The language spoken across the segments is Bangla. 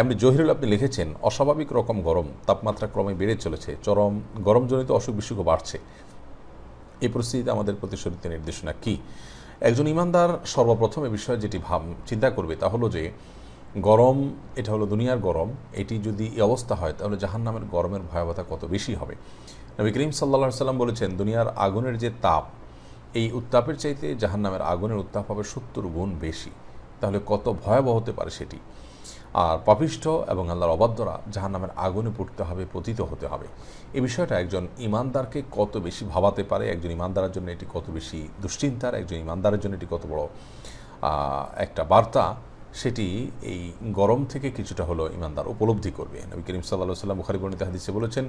এমনি জহিরুল আপনি লিখেছেন অস্বাভাবিক রকম গরম তাপমাত্রা ক্রমে বেড়ে চলেছে চরম গরমজনিত অসুখ বিসুখও বাড়ছে এই পরিস্থিতিতে আমাদের প্রতিশ্রুতি নির্দেশনা কি একজন ইমানদার সর্বপ্রথম এ বিষয়ে যেটি ভাব চিন্তা করবে তা হলো যে গরম এটা হলো দুনিয়ার গরম এটি যদি এই অবস্থা হয় তাহলে জাহান্নামের গরমের ভয়াবহতা কত বেশি হবে নবী করিম সাল্লা সাল্লাম বলেছেন দুনিয়ার আগুনের যে তাপ এই উত্তাপের চাইতে জাহান্নামের আগুনের উত্তাপ হবে সত্তর গুণ বেশি তাহলে কত ভয়াবহ হতে পারে সেটি আর পাপিষ্ঠ এবং আল্লাহর অবাধ্যরা জাহান নামের আগুনে পড়তে হবে পতিত হতে হবে এই বিষয়টা একজন ইমানদারকে কত বেশি ভাবাতে পারে একজন ইমানদারের জন্য এটি কত বেশি দুশ্চিন্তার একজন ইমানদারের জন্য এটি কত বড় একটা বার্তা সেটি এই গরম থেকে কিছুটা হলো ইমানদার উপলব্ধি করবে নবী করিম সাল্লা সাল্লাম মুখারি বর্ণিত হাদিসে বলেছেন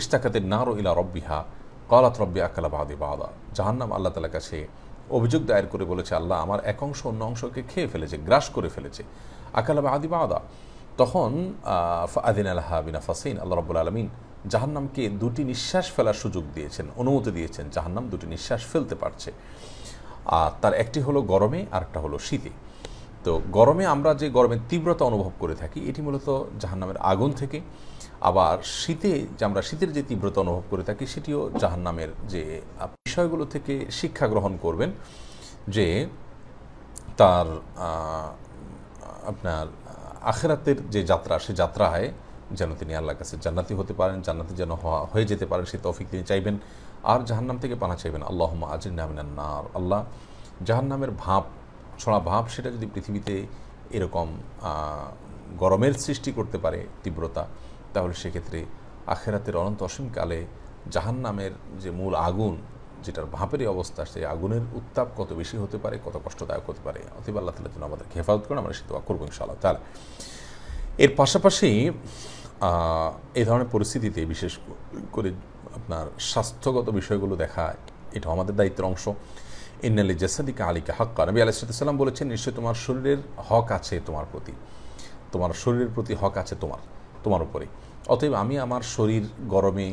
ইস্তাকাতের নারো ইলা রব্বিহা কলাত রব্বি আকালা বাহাদি বাহাদা জাহান্নাম আল্লাহ তালার কাছে অভিযোগ দায়ের করে বলেছে আল্লাহ আমার এক অংশ অন্য অংশকে খেয়ে ফেলেছে গ্রাস করে ফেলেছে আকালাবা আদি বা আদা তখন আদিন আল্লাহ বিনা ফাসিন আল্লাহ রব্বুল আলমিন জাহান্নামকে দুটি নিঃশ্বাস ফেলার সুযোগ দিয়েছেন অনুমতি দিয়েছেন জাহান্নাম দুটি নিঃশ্বাস ফেলতে পারছে আর তার একটি হলো গরমে আর একটা হলো শীতে তো গরমে আমরা যে গরমের তীব্রতা অনুভব করে থাকি এটি মূলত জাহান্নামের আগুন থেকে আবার শীতে যে আমরা শীতের যে তীব্রতা অনুভব করে থাকি সেটিও জাহান্নামের যে বিষয়গুলো থেকে শিক্ষা গ্রহণ করবেন যে তার আপনার আখেরাতের যে যাত্রা সে যাত্রায় যেন তিনি আল্লাহর কাছে জান্নাতি হতে পারেন জান্নাতি যেন হওয়া হয়ে যেতে পারেন সে তফিক তিনি চাইবেন আর জাহান্নাম থেকে পানা চাইবেন আল্লাহ আজির নামিনার নার আল্লাহ জাহান্নামের ভাব ছড়া ভাব সেটা যদি পৃথিবীতে এরকম গরমের সৃষ্টি করতে পারে তীব্রতা তাহলে সেক্ষেত্রে আখেরাতের অনন্ত অসীমকালে জাহান নামের যে মূল আগুন যেটার ভাঁপেরই অবস্থা সেই আগুনের উত্তাপ কত বেশি হতে পারে কত কষ্টদায়ক হতে পারে অথবা আল্লাহ তালা যেন আমাদেরকে হেফাজত করেন আমরা সে করবো ইনশাআল্লাহ তাহলে এর পাশাপাশি এই ধরনের পরিস্থিতিতে বিশেষ করে আপনার স্বাস্থ্যগত বিষয়গুলো দেখা এটা আমাদের দায়িত্বের অংশ ইন্নালি জেসাদিকা আলিকা হাক্কা নবী আলাইসাল্লাম বলেছেন নিশ্চয়ই তোমার শরীরের হক আছে তোমার প্রতি তোমার শরীরের প্রতি হক আছে তোমার তোমার উপরে অতএব আমি আমার শরীর গরমে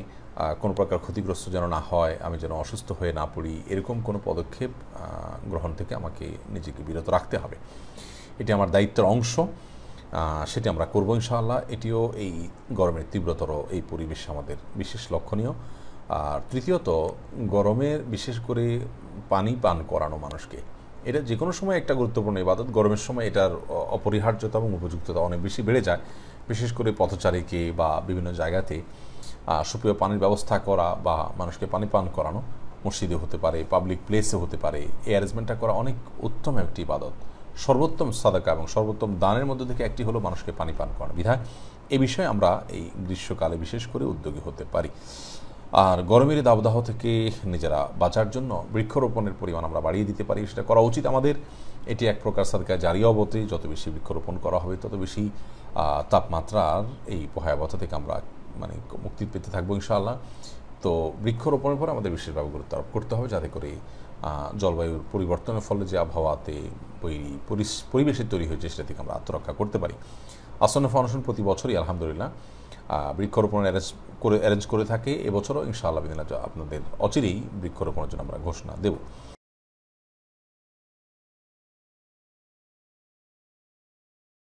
কোনো প্রকার ক্ষতিগ্রস্ত যেন না হয় আমি যেন অসুস্থ হয়ে না পড়ি এরকম কোনো পদক্ষেপ গ্রহণ থেকে আমাকে নিজেকে বিরত রাখতে হবে এটি আমার দায়িত্বের অংশ সেটি আমরা করবো ইনশাআল্লাহ এটিও এই গরমের তীব্রতর এই পরিবেশ আমাদের বিশেষ লক্ষণীয় আর তৃতীয়ত গরমের বিশেষ করে পানি পান করানো মানুষকে এটা যে কোনো সময় একটা গুরুত্বপূর্ণ ইবাদত গরমের সময় এটার অপরিহার্যতা এবং উপযুক্ততা অনেক বেশি বেড়ে যায় বিশেষ করে পথচারীকে বা বিভিন্ন জায়গাতে সুপ্রিয় পানির ব্যবস্থা করা বা মানুষকে পানি পান করানো মসজিদে হতে পারে পাবলিক প্লেসে হতে পারে এই অ্যারেঞ্জমেন্টটা করা অনেক উত্তম একটি ইবাদত সর্বোত্তম সাদাকা এবং সর্বোত্তম দানের মধ্যে থেকে একটি হলো মানুষকে পানি পান করানো বিধায় এ বিষয়ে আমরা এই গ্রীষ্মকালে বিশেষ করে উদ্যোগী হতে পারি আর গরমের দাবদাহ থেকে নিজেরা বাঁচার জন্য বৃক্ষরোপণের পরিমাণ আমরা বাড়িয়ে দিতে পারি সেটা করা উচিত আমাদের এটি এক প্রকার সরকার জারি অবতে যত বেশি বৃক্ষরোপণ করা হবে তত বেশি তাপমাত্রার এই ভয়াবহতা থেকে আমরা মানে মুক্তি পেতে থাকবো ইনশাআল্লাহ তো বৃক্ষরোপণের পরে আমাদের বিশেষভাবে গুরুত্ব আরোপ করতে হবে যাতে করে জলবায়ুর পরিবর্তনের ফলে যে আবহাওয়াতে পরিবেশে তৈরি হয়েছে সেটা থেকে আমরা আত্মরক্ষা করতে পারি আসন্ন ফাউন্ডেশন প্রতি বছরই আলহামদুলিল্লাহ বৃক্ষরোপণের করে অ্যারেঞ্জ করে থাকি এবছরও ইনশাআল্লাহ আপনাদের অচিরেই বৃক্ষরোপণের জন্য আমরা ঘোষণা দেব